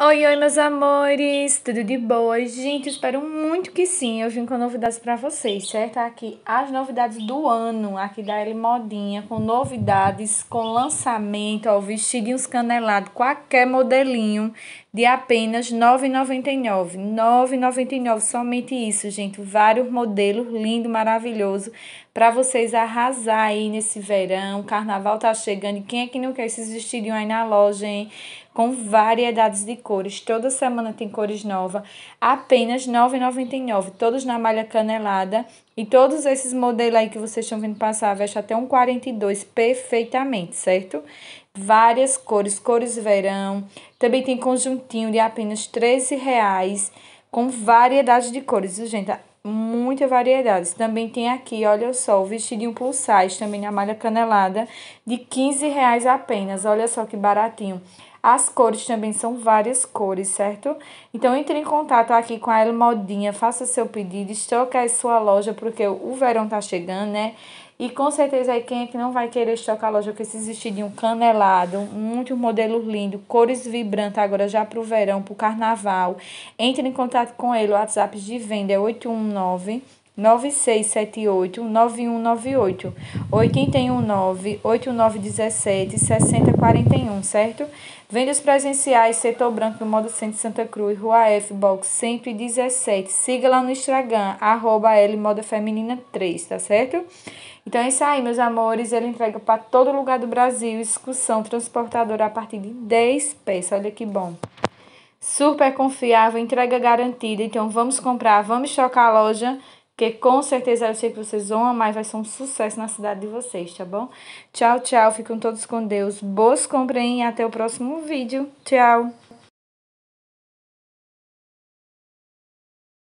Oi, oi, meus amores! Tudo de boa? Gente, espero muito que sim. Eu vim com novidades para vocês, certo? Aqui as novidades do ano, aqui da L Modinha, com novidades, com lançamento, ó, vestidinhos canelados, qualquer modelinho de apenas R$ 9,99. 9,99, somente isso, gente. Vários modelos, lindo, maravilhoso, para vocês arrasar aí nesse verão. carnaval tá chegando e quem é que não quer esses vestidinhos aí na loja, hein? Com variedades de cores. Toda semana tem cores novas. Apenas R$ 9,99. Todos na malha canelada. E todos esses modelos aí que vocês estão vendo passar, veste até um 42 perfeitamente, certo? Várias cores, cores verão. Também tem conjuntinho de apenas R$ 13,00. Com variedade de cores, gente muita variedade. Também tem aqui, olha só, o vestidinho plus size, também na malha canelada, de 15 reais apenas. Olha só que baratinho. As cores também são várias cores, certo? Então entre em contato aqui com a El Modinha, faça seu pedido, estoque a sua loja, porque o verão tá chegando, né? E com certeza aí quem é que não vai querer estocar a loja com esses vestidinhos canelado, muito modelo lindo, cores vibrantes agora já pro verão, pro carnaval. Entre em contato com ele, o WhatsApp de venda é 819 9678 9198 819 8917 6041, certo? Vendas presenciais, setor branco, no modo centro Santa Cruz, Rua F, Box 117. Siga lá no Instagram, arroba L Moda Feminina 3, tá certo? Então é isso aí, meus amores. Ele entrega para todo lugar do Brasil, excursão transportadora a partir de 10 peças. Olha que bom super confiável, entrega garantida. Então vamos comprar, vamos chocar a loja que com certeza eu sei que vocês vão amar, vai ser um sucesso na cidade de vocês, tá bom? Tchau, tchau, fiquem todos com Deus, boas compras e até o próximo vídeo. Tchau!